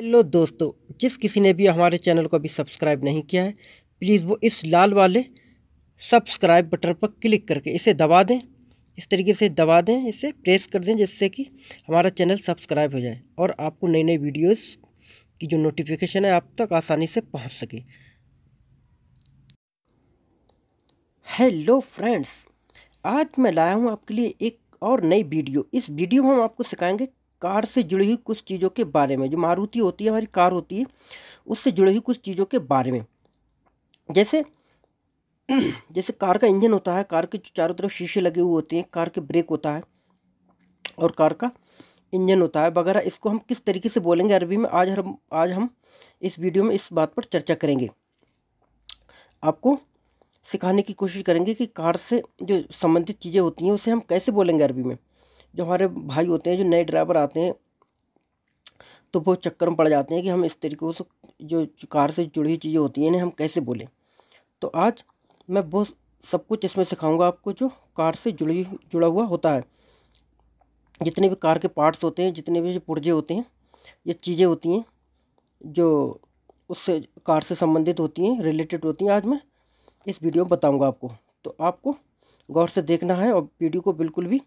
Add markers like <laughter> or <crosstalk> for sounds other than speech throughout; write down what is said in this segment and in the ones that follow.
hello दोस्तों जिस किसी ने भी हमारे चैनल को अभी सब्सक्राइब नहीं किया है प्लीज़ वो इस लाल वाले सब्सक्राइब बटन पर क्लिक करके इसे दबा दें इस तरीके से दबा दें इसे प्रेस कर दें जिससे कि हमारा चैनल सब्सक्राइब हो जाए और आपको नई नई वीडियोस की जो नोटिफिकेशन है आप तक आसानी से पहुंच सके हेलो फ्रेंड्स आज मैं लाया हूं आपके लिए एक और नई वीडियो इस वीडियो में हम आपको सिखाएंगे कार से जुड़ी हुई कुछ चीज़ों के बारे में जो मारुति होती है हमारी कार होती है उससे जुड़ी हुई कुछ चीज़ों के बारे में जैसे <clears throat> जैसे कार का इंजन होता है कार के चारों तरफ शीशे लगे हुए होते हैं कार के ब्रेक होता है और कार का इंजन होता है वगैरह इसको हम किस तरीके से बोलेंगे अरबी में आज हम आज हम इस वीडियो में इस बात पर चर्चा करेंगे आपको सिखाने की कोशिश करेंगे कि कार से जो संबंधित चीज़ें होती हैं उसे हम कैसे बोलेंगे अरबी में जो हमारे भाई होते हैं जो नए ड्राइवर आते हैं तो वो चक्कर में पड़ जाते हैं कि हम इस तरीके से जो कार से जुड़ी हुई चीज़ें होती हैं इन्हें हम कैसे बोलें तो आज मैं वो सब कुछ इसमें सिखाऊंगा आपको जो कार से जुड़ी जुड़ा हुआ होता है जितने भी कार के पार्ट्स होते हैं जितने भी जो पुर्जे होते हैं ये चीज़ें होती हैं जो उससे कार से संबंधित होती हैं रिलेटेड होती हैं आज मैं इस वीडियो में बताऊँगा आपको तो आपको गौर से देखना है और वीडियो को बिल्कुल भी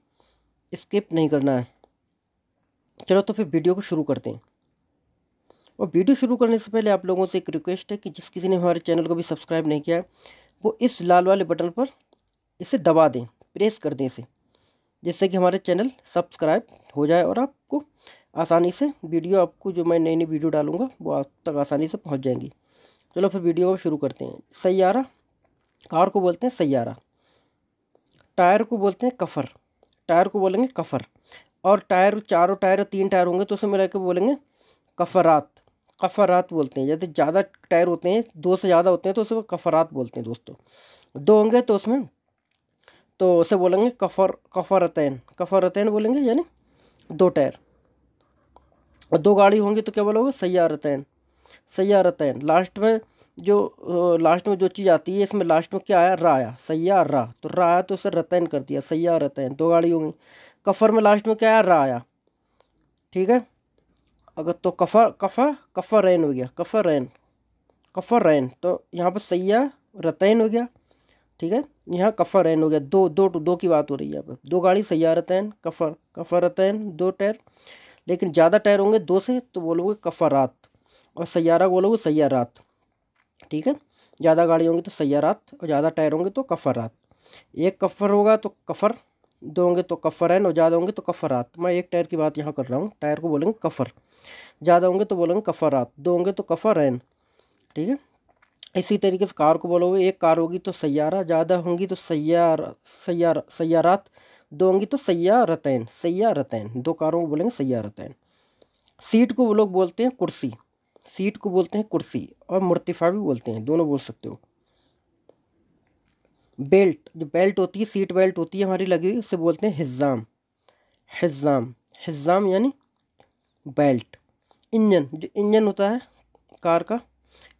स्किप नहीं करना है चलो तो फिर वीडियो को शुरू करते हैं और वीडियो शुरू करने से पहले आप लोगों से एक रिक्वेस्ट है कि जिस किसी ने हमारे चैनल को भी सब्सक्राइब नहीं किया है वो इस लाल वाले बटन पर इसे दबा दें प्रेस कर दें इसे जिससे कि हमारे चैनल सब्सक्राइब हो जाए और आपको आसानी से वीडियो आपको जो मैं नई नई वीडियो डालूँगा वो आप तक आसानी से पहुँच जाएंगी चलो फिर वीडियो को शुरू करते हैं सैारा कार को बोलते हैं सैारा टायर को बोलते हैं कफ़र टायर को बोलेंगे कफ़र और टायर चारों टायर तीन टायर होंगे तो उसे मिला के बोलेंगे कफ़रात कफ़रात बोलते हैं जैसे ज़्यादा टायर होते हैं दो से ज़्यादा होते हैं तो उसे कफ़रात बोलते हैं दोस्तों दो होंगे तो उसमें तो उसे बोलेंगे कफ़र कफ़रतैन कफ़रतैन बोलेंगे यानी दो टायर और दो गाड़ी होंगी तो क्या बोलोगे सैारतैन सैारतैन लास्ट में जो लास्ट में जो चीज़ आती है इसमें लास्ट में क्या आया राया आया सैया रा तो राया तो उसे रतैन कर दिया सैया रतैन दो गाड़ी हो गई कफ़र में लास्ट में क्या आया राया ठीक है अगर तो कफ़ा कफ़ा कफर रैन हो गया कफर रैन कफर रैन तो यहाँ पर सैया रतैन हो गया ठीक है यहाँ कफ़र रैन हो गया दो दो टू दो की बात हो रही है यहाँ पर दो गाड़ी सैया रतैन कफ़र कफ़र रतैन दो टायर लेकिन ज़्यादा टायर होंगे दो से तो बोलोगे रात और सैारा बोलोगे रात ठीक है ज़्यादा गाड़ी होंगी तो सैयारात और ज़्यादा टायर होंगे तो कफरात एक कफर होगा तो कफर दो होंगे तो कफरैन और ज़्यादा होंगे तो कफरात मैं एक टायर की बात यहाँ कर रहा हूँ टायर को बोलेंगे कफर ज़्यादा होंगे तो बोलेंगे कफरात दो होंगे तो एन ठीक है इसी तरीके से कार को बोलोगे एक कार होगी तो सैारा ज़्यादा होंगी तो सैार सैार सैारात दो होंगी तो सैारतैन सैारतैन दो कारों को बोलेंगे सैारतैन सीट को वो लोग बोलते हैं कुर्सी सीट को बोलते हैं कुर्सी और मुर्तिफ़ा भी बोलते हैं दोनों बोल सकते हो बेल्ट जो बेल्ट होती है सीट बेल्ट होती है हमारी लगी हुई उसे बोलते हैं हिज़ाम हिज़ाम हिज़ाम यानी बेल्ट इंजन जो इंजन होता है कार का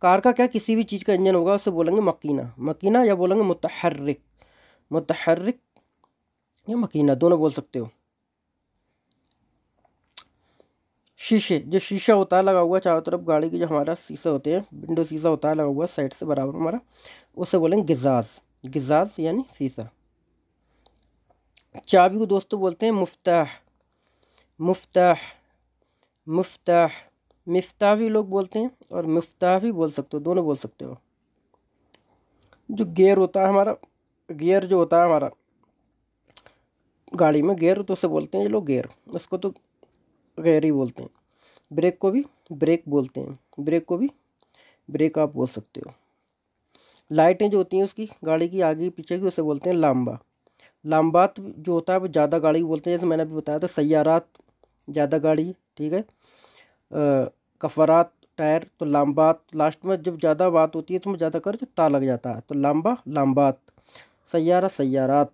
कार का क्या किसी भी चीज़ का इंजन होगा उसे बोलेंगे मकीना मकीना या बोलेंगे मुतहरक मुतहरक या मकीना दोनों बोल सकते हो शीशे जो शीशा होता है लगा हुआ चारों तरफ गाड़ी के जो हमारा शीशा होते हैं विंडो शीशा होता है लगा हुआ साइड से बराबर हमारा उसे बोलेंगे गिजाज गिजाज यानी शीशा चाबी को दोस्तों बोलते हैं मुफ्ताह मुफ्ताह मुफ्ताह मफ्ता भी लोग बोलते हैं और मफ्ता भी बोल सकते हो दोनों बोल सकते हो जो गेयर होता है हमारा गेयर जो होता है हमारा गाड़ी में गेयर तो उसे बोलते हैं ये लोग गेयर उसको तो गैरी बोलते हैं ब्रेक को भी ब्रेक बोलते हैं ब्रेक को भी ब्रेक आप बोल सकते हो लाइटें जो होती हैं उसकी गाड़ी की आगे पीछे की उसे बोलते हैं लाम्बा लाम्बात जो होता है वो ज़्यादा गाड़ी बोलते हैं जैसे मैंने अभी बताया था सैारात ज़्यादा गाड़ी ठीक है कफरात टायर तो लाम्बात लास्ट में जब ज़्यादा बात होती है तो मैं ज़्यादा कर जो ता लग जाता है तो लाम्बा लाम्बात सैारा सैारात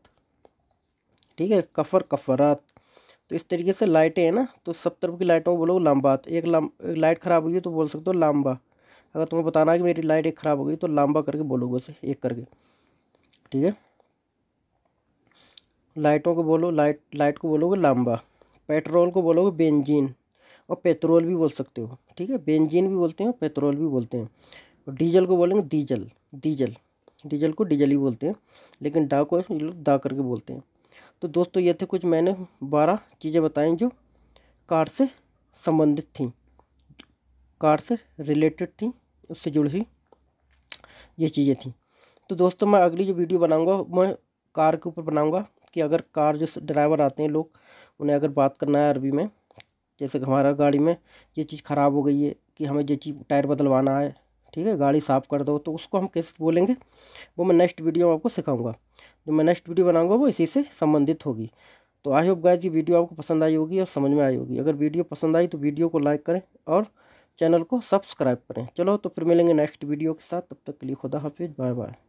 ठीक है कफर कफरात तो इस तरीके से लाइटें हैं ना तो सब तरफ की लाइटों को बोलो लंबा तो एक लम लाइट ख़राब हुई तो बोल सकते हो लंबा अगर तुम्हें बताना है कि मेरी लाइट एक ख़राब हो गई तो लंबा करके बोलोगे उसे एक करके ठीक है लाइटों को बोलो लाइट लाइट को बोलोगे लंबा पेट्रोल को बोलोगे बेंजीन और पेट्रोल भी बोल सकते हो ठीक है बेंजीन भी बोलते हैं पेट्रोल भी बोलते हैं और डीजल को बोलेंगे डीजल डीजल डीजल को डीजल ही बोलते हैं लेकिन डा को ये लोग दा करके बोलते हैं तो दोस्तों ये थे कुछ मैंने बारह चीज़ें बताई जो कार से संबंधित थी कार से रिलेटेड थी उससे जुड़ी हुई ये चीज़ें थी तो दोस्तों मैं अगली जो वीडियो बनाऊंगा मैं कार के ऊपर बनाऊंगा कि अगर कार जो ड्राइवर आते हैं लोग उन्हें अगर बात करना है अरबी में जैसे हमारा गाड़ी में ये चीज़ ख़राब हो गई है कि हमें ये चीज़ टायर बदलवाना है ठीक है गाड़ी साफ़ कर दो तो उसको हम कैसे बोलेंगे वो मैं नेक्स्ट वीडियो में आपको सिखाऊंगा जो मैं नेक्स्ट वीडियो बनाऊंगा वो इसी से संबंधित होगी तो आई होप गाइज ये वीडियो आपको पसंद आई होगी और समझ में आई होगी अगर वीडियो पसंद आई तो वीडियो को लाइक करें और चैनल को सब्सक्राइब करें चलो तो फिर मिलेंगे नेक्स्ट वीडियो के साथ तब तक के लिए खुदा हाफिज़ बाय बाय